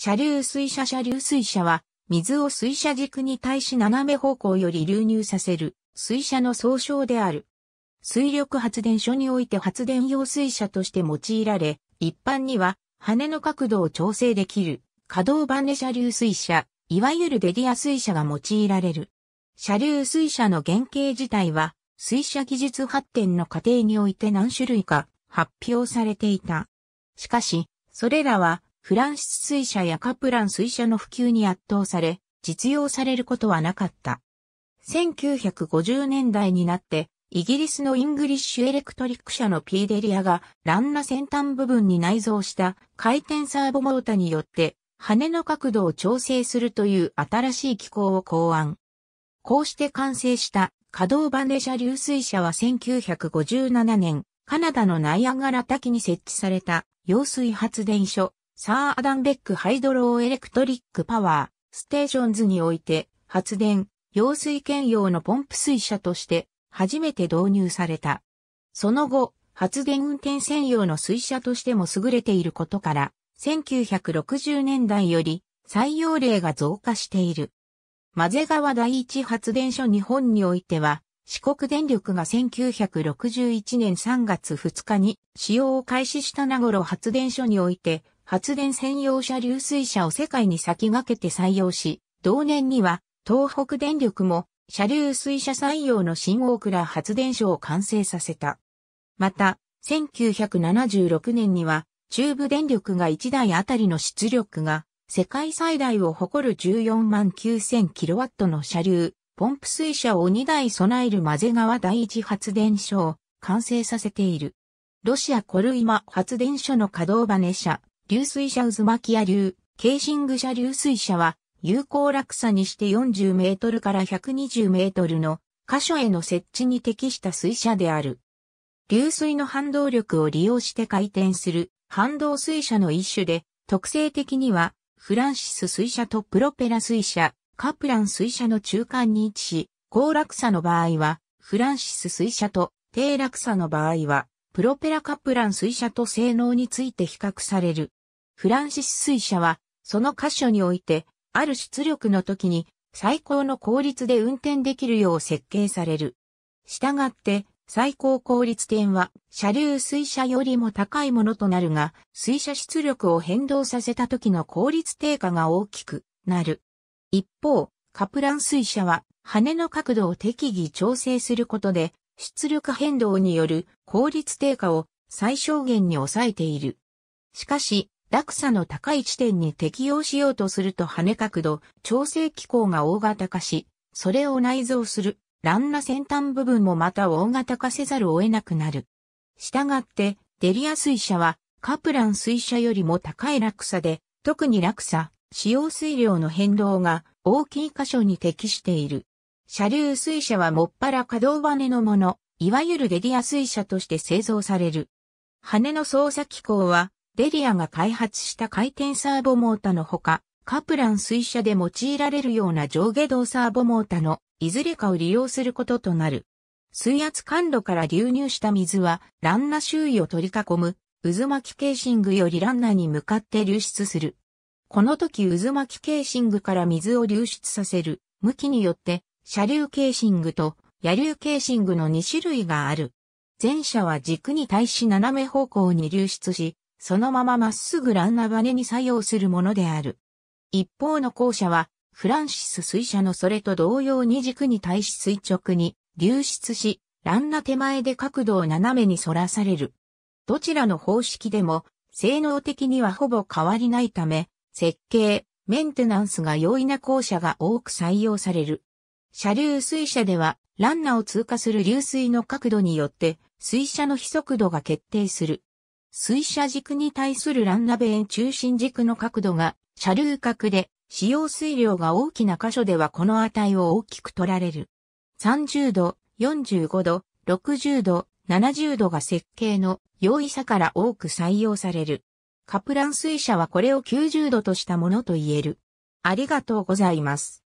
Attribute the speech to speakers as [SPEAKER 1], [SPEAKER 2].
[SPEAKER 1] 車流水車車流水車は、水を水車軸に対し斜め方向より流入させる、水車の総称である。水力発電所において発電用水車として用いられ、一般には、羽の角度を調整できる、可動バネ車流水車、いわゆるディア水車が用いられる。車流水車の原型自体は、水車技術発展の過程において何種類か発表されていた。しかし、それらはフランシス水車やカプラン水車の普及に圧倒され、実用されることはなかった。1950年代になって、イギリスのイングリッシュエレクトリック社のピーデリアが、ランナ先端部分に内蔵した回転サーボモータによって、羽の角度を調整するという新しい機構を考案。こうして完成した稼働バネ車流水車は1957年、カナダのナイアガラ滝に設置された揚水発電所サー・アダンベック・ハイドローエレクトリック・パワー・ステーションズにおいて、発電、用水兼用のポンプ水車として、初めて導入された。その後、発電運転専用の水車としても優れていることから、1960年代より採用例が増加している。マゼ川第一発電所日本においては、四国電力が1961年3月2日に使用を開始した名頃発電所において発電専用車流水車を世界に先駆けて採用し、同年には東北電力も車流水車採用の新大倉発電所を完成させた。また、1976年には中部電力が1台あたりの出力が世界最大を誇る14万9 0 0 0ットの車流、ポンプ水車を2台備える混ぜ川第一発電所を完成させている。ロシアコルイマ発電所の稼働バネ車、流水車渦巻きや流、ケーシング車流水車は、有効落差にして40メートルから120メートルの箇所への設置に適した水車である。流水の反動力を利用して回転する反動水車の一種で、特性的には、フランシス水車とプロペラ水車、カプラン水車の中間に位置し、高落差の場合は、フランシス水車と低落差の場合は、プロペラカプラン水車と性能について比較される。フランシス水車は、その箇所において、ある出力の時に、最高の効率で運転できるよう設計される。したがって、最高効率点は、車流水車よりも高いものとなるが、水車出力を変動させた時の効率低下が大きくなる。一方、カプラン水車は、羽の角度を適宜調整することで、出力変動による効率低下を最小限に抑えている。しかし、落差の高い地点に適用しようとすると羽角度、調整機構が大型化し、それを内蔵する、ランナ先端部分もまた大型化せざるを得なくなる。従って、デリア水車は、カプラン水車よりも高い落差で、特に落差、使用水量の変動が大きい箇所に適している。車流水車はもっぱら可動バネのもの、いわゆるデリア水車として製造される。羽の操作機構はデリアが開発した回転サーボモータのほか、カプラン水車で用いられるような上下動サーボモータのいずれかを利用することとなる。水圧管路から流入した水は、ランナ周囲を取り囲む、渦巻きケーシングよりランナに向かって流出する。この時渦巻きケーシングから水を流出させる向きによって、車流ケーシングと野流ケーシングの2種類がある。前者は軸に対し斜め方向に流出し、そのまままっすぐランナバネに作用するものである。一方の後者は、フランシス水車のそれと同様に軸に対し垂直に流出し、ランナ手前で角度を斜めに反らされる。どちらの方式でも、性能的にはほぼ変わりないため、設計、メンテナンスが容易な校舎が多く採用される。車流水車では、ランナを通過する流水の角度によって、水車の非速度が決定する。水車軸に対するランナベ円中心軸の角度が車流角で、使用水量が大きな箇所ではこの値を大きく取られる。30度、45度、60度、70度が設計の容易さから多く採用される。カプラン水車はこれを90度としたものと言える。ありがとうございます。